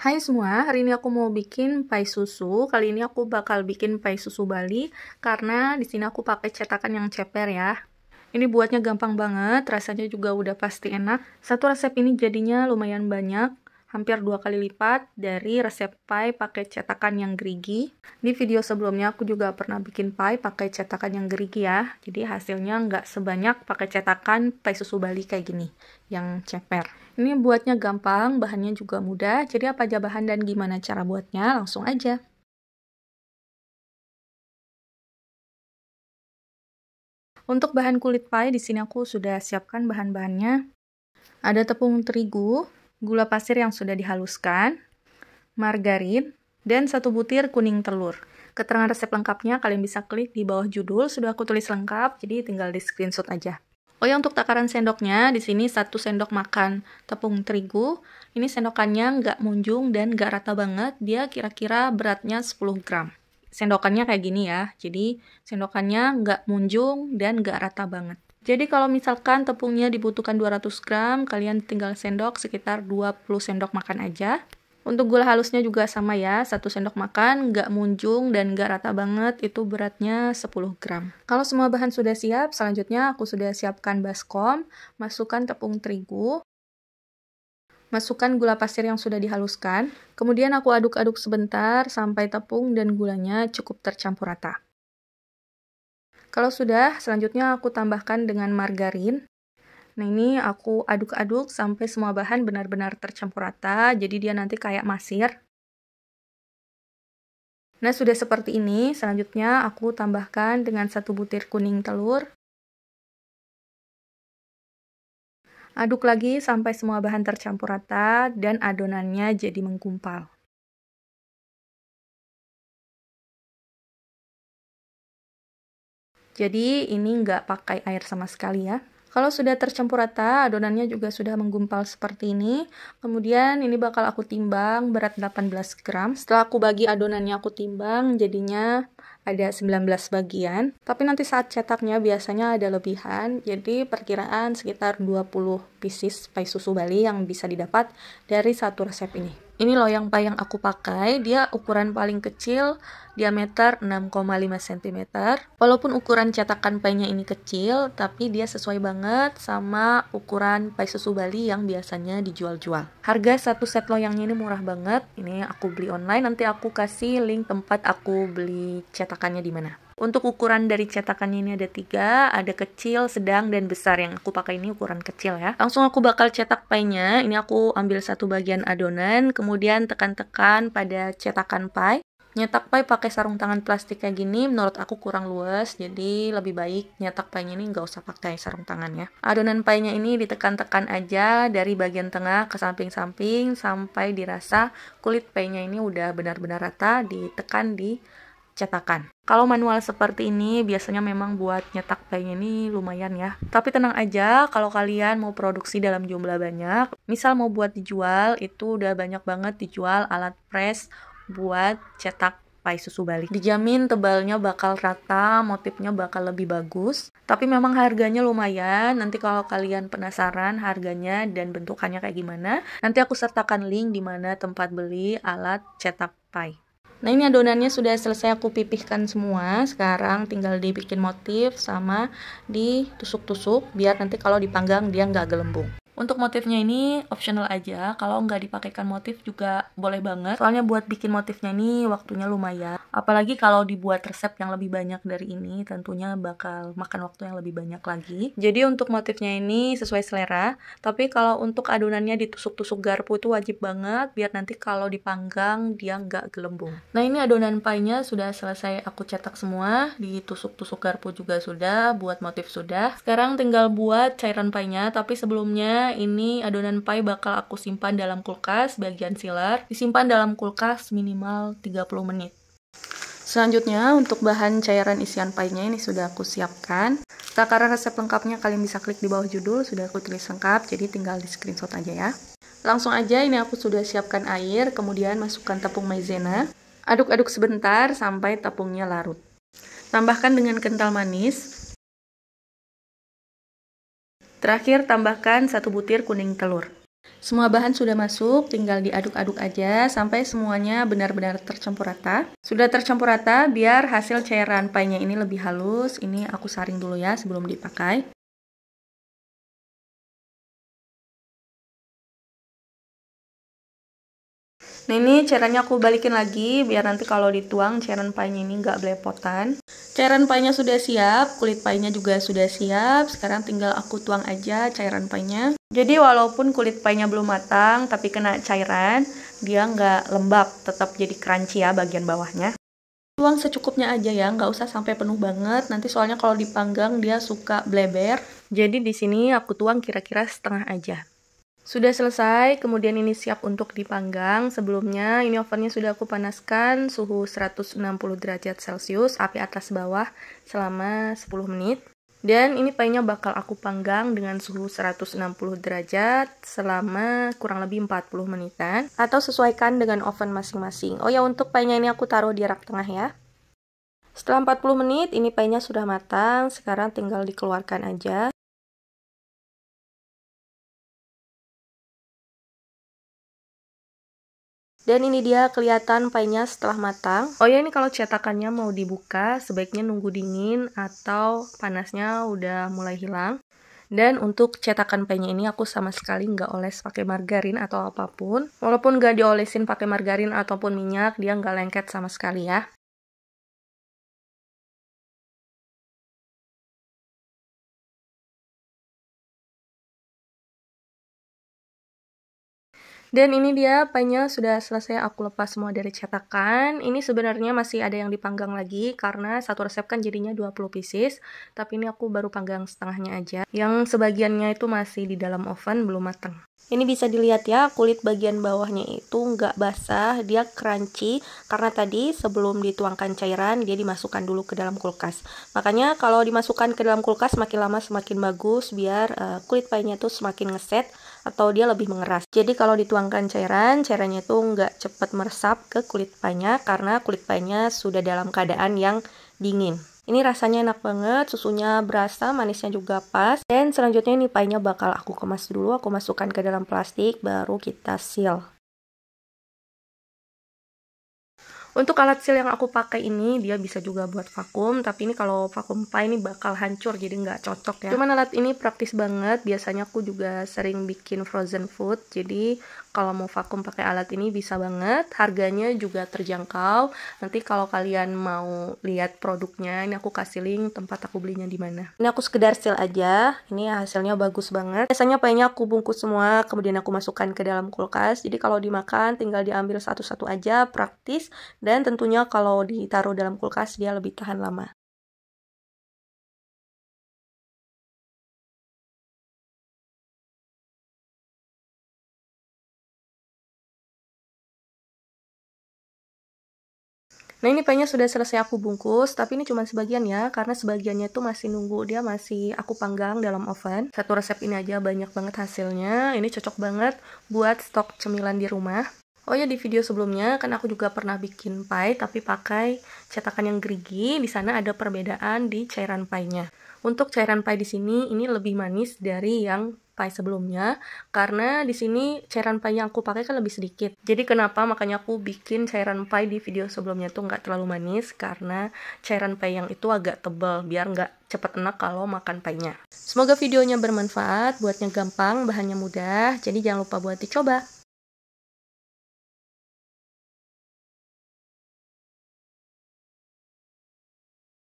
Hai semua, hari ini aku mau bikin pai susu. Kali ini aku bakal bikin pai susu Bali karena di sini aku pakai cetakan yang ceper ya. Ini buatnya gampang banget, rasanya juga udah pasti enak. Satu resep ini jadinya lumayan banyak, hampir dua kali lipat dari resep pai pakai cetakan yang gerigi. Di video sebelumnya aku juga pernah bikin pai pakai cetakan yang gerigi ya, jadi hasilnya nggak sebanyak pakai cetakan pai susu Bali kayak gini, yang ceper. Ini buatnya gampang, bahannya juga mudah. Jadi apa aja bahan dan gimana cara buatnya, langsung aja. Untuk bahan kulit pie, di sini aku sudah siapkan bahan-bahannya. Ada tepung terigu, gula pasir yang sudah dihaluskan, margarin, dan satu butir kuning telur. Keterangan resep lengkapnya kalian bisa klik di bawah judul, sudah aku tulis lengkap, jadi tinggal di screenshot aja. Oh ya untuk takaran sendoknya di sini satu sendok makan tepung terigu. Ini sendokannya nggak munjung dan nggak rata banget. Dia kira-kira beratnya 10 gram. Sendokannya kayak gini ya. Jadi sendokannya nggak munjung dan nggak rata banget. Jadi kalau misalkan tepungnya dibutuhkan 200 gram, kalian tinggal sendok sekitar 20 sendok makan aja. Untuk gula halusnya juga sama ya, 1 sendok makan, nggak munjung dan nggak rata banget, itu beratnya 10 gram. Kalau semua bahan sudah siap, selanjutnya aku sudah siapkan baskom, masukkan tepung terigu, masukkan gula pasir yang sudah dihaluskan, kemudian aku aduk-aduk sebentar sampai tepung dan gulanya cukup tercampur rata. Kalau sudah, selanjutnya aku tambahkan dengan margarin, Nah ini aku aduk-aduk sampai semua bahan benar-benar tercampur rata, jadi dia nanti kayak masir. Nah sudah seperti ini, selanjutnya aku tambahkan dengan satu butir kuning telur. Aduk lagi sampai semua bahan tercampur rata dan adonannya jadi menggumpal. Jadi ini nggak pakai air sama sekali ya. Kalau sudah tercampur rata, adonannya juga sudah menggumpal seperti ini. Kemudian ini bakal aku timbang berat 18 gram. Setelah aku bagi adonannya aku timbang, jadinya ada 19 bagian. Tapi nanti saat cetaknya biasanya ada lebihan, jadi perkiraan sekitar 20 pieces pie susu Bali yang bisa didapat dari satu resep ini. Ini loh yang payang aku pakai, dia ukuran paling kecil, diameter 6,5 cm. Walaupun ukuran cetakan paynya ini kecil, tapi dia sesuai banget sama ukuran pai susu Bali yang biasanya dijual-jual. Harga satu set loyangnya ini murah banget, ini aku beli online, nanti aku kasih link tempat aku beli cetakannya di mana. Untuk ukuran dari cetakannya ini ada tiga, ada kecil, sedang, dan besar. Yang aku pakai ini ukuran kecil ya. Langsung aku bakal cetak pie-nya. Ini aku ambil satu bagian adonan, kemudian tekan-tekan pada cetakan pie. Nyetak pie pakai sarung tangan plastik kayak gini menurut aku kurang luas, jadi lebih baik nyetak pie-nya ini nggak usah pakai sarung tangan ya. Adonan pie-nya ini ditekan-tekan aja dari bagian tengah ke samping-samping sampai dirasa kulit pie-nya ini udah benar-benar rata, ditekan di cetakan. Kalau manual seperti ini biasanya memang buat nyetak bayinya ini lumayan ya. Tapi tenang aja kalau kalian mau produksi dalam jumlah banyak, misal mau buat dijual itu udah banyak banget dijual alat press buat cetak pai susu balik. Dijamin tebalnya bakal rata, motifnya bakal lebih bagus. Tapi memang harganya lumayan. Nanti kalau kalian penasaran harganya dan bentukannya kayak gimana, nanti aku sertakan link di mana tempat beli alat cetak pai. Nah ini adonannya sudah selesai aku pipihkan semua Sekarang tinggal dibikin motif sama ditusuk-tusuk Biar nanti kalau dipanggang dia nggak gelembung untuk motifnya ini optional aja, kalau nggak dipakaikan motif juga boleh banget. Soalnya buat bikin motifnya ini waktunya lumayan. Apalagi kalau dibuat resep yang lebih banyak dari ini, tentunya bakal makan waktu yang lebih banyak lagi. Jadi untuk motifnya ini sesuai selera, tapi kalau untuk adonannya ditusuk-tusuk garpu itu wajib banget, biar nanti kalau dipanggang dia nggak gelembung. Nah ini adonan pie-nya sudah selesai aku cetak semua, ditusuk-tusuk garpu juga sudah, buat motif sudah. Sekarang tinggal buat cairan pie-nya, tapi sebelumnya ini adonan pie bakal aku simpan dalam kulkas bagian sealer. Disimpan dalam kulkas minimal 30 menit. Selanjutnya, untuk bahan cairan isian pie-nya ini sudah aku siapkan. Takaran resep lengkapnya kalian bisa klik di bawah judul, sudah aku tulis lengkap, jadi tinggal di screenshot aja ya. Langsung aja ini aku sudah siapkan air, kemudian masukkan tepung maizena. Aduk-aduk sebentar sampai tepungnya larut. Tambahkan dengan kental manis, Terakhir, tambahkan satu butir kuning telur. Semua bahan sudah masuk, tinggal diaduk-aduk aja sampai semuanya benar-benar tercampur rata. Sudah tercampur rata, biar hasil cairan pie-nya ini lebih halus, ini aku saring dulu ya sebelum dipakai. Nah ini cairannya aku balikin lagi biar nanti kalau dituang cairan painya ini nggak belepotan. Cairan painya sudah siap, kulit painya juga sudah siap. Sekarang tinggal aku tuang aja cairan painya. Jadi walaupun kulit painya belum matang tapi kena cairan, dia nggak lembab, tetap jadi crunchy ya bagian bawahnya. Tuang secukupnya aja ya, nggak usah sampai penuh banget. Nanti soalnya kalau dipanggang dia suka bleber. Jadi di sini aku tuang kira-kira setengah aja. Sudah selesai, kemudian ini siap untuk dipanggang. Sebelumnya ini ovennya sudah aku panaskan suhu 160 derajat Celcius, api atas bawah selama 10 menit. Dan ini paynya bakal aku panggang dengan suhu 160 derajat selama kurang lebih 40 menitan atau sesuaikan dengan oven masing-masing. Oh ya, untuk paynya ini aku taruh di rak tengah ya. Setelah 40 menit, ini paynya sudah matang, sekarang tinggal dikeluarkan aja. Dan ini dia kelihatan pie setelah matang. Oh ya ini kalau cetakannya mau dibuka sebaiknya nunggu dingin atau panasnya udah mulai hilang. Dan untuk cetakan pie ini aku sama sekali nggak oles pakai margarin atau apapun. Walaupun nggak diolesin pakai margarin ataupun minyak, dia nggak lengket sama sekali ya. Dan ini dia penyel sudah selesai aku lepas semua dari cetakan. Ini sebenarnya masih ada yang dipanggang lagi karena satu resep kan jadinya 20 pieces, tapi ini aku baru panggang setengahnya aja. Yang sebagiannya itu masih di dalam oven belum matang ini bisa dilihat ya kulit bagian bawahnya itu nggak basah dia crunchy karena tadi sebelum dituangkan cairan dia dimasukkan dulu ke dalam kulkas makanya kalau dimasukkan ke dalam kulkas semakin lama semakin bagus biar uh, kulit paynya tuh semakin ngeset atau dia lebih mengeras. Jadi kalau dituangkan cairan, cairannya itu nggak cepat meresap ke kulit panya karena kulit panya sudah dalam keadaan yang dingin. Ini rasanya enak banget, susunya berasa, manisnya juga pas. Dan selanjutnya ini painya bakal aku kemas dulu, aku masukkan ke dalam plastik, baru kita seal. Untuk alat seal yang aku pakai ini dia bisa juga buat vakum, tapi ini kalau vakum pie ini bakal hancur jadi nggak cocok ya. Cuman alat ini praktis banget, biasanya aku juga sering bikin frozen food, jadi kalau mau vakum pakai alat ini bisa banget, harganya juga terjangkau. Nanti kalau kalian mau lihat produknya, ini aku kasih link tempat aku belinya di mana. Ini aku sekedar seal aja, ini hasilnya bagus banget. Biasanya pie aku bungkus semua, kemudian aku masukkan ke dalam kulkas, jadi kalau dimakan tinggal diambil satu-satu aja, praktis dan tentunya kalau ditaruh dalam kulkas dia lebih tahan lama. Nah ini pennya sudah selesai aku bungkus, tapi ini cuma sebagian ya, karena sebagiannya tuh masih nunggu, dia masih aku panggang dalam oven. Satu resep ini aja banyak banget hasilnya, ini cocok banget buat stok cemilan di rumah. Oh ya di video sebelumnya kan aku juga pernah bikin pie tapi pakai cetakan yang gerigi. Di sana ada perbedaan di cairan pie-nya. Untuk cairan pie di sini ini lebih manis dari yang pie sebelumnya karena di sini cairan pie yang aku pakai kan lebih sedikit. Jadi kenapa makanya aku bikin cairan pie di video sebelumnya tuh nggak terlalu manis karena cairan pie yang itu agak tebal biar nggak cepat enak kalau makan pie-nya. Semoga videonya bermanfaat, buatnya gampang, bahannya mudah, jadi jangan lupa buat dicoba.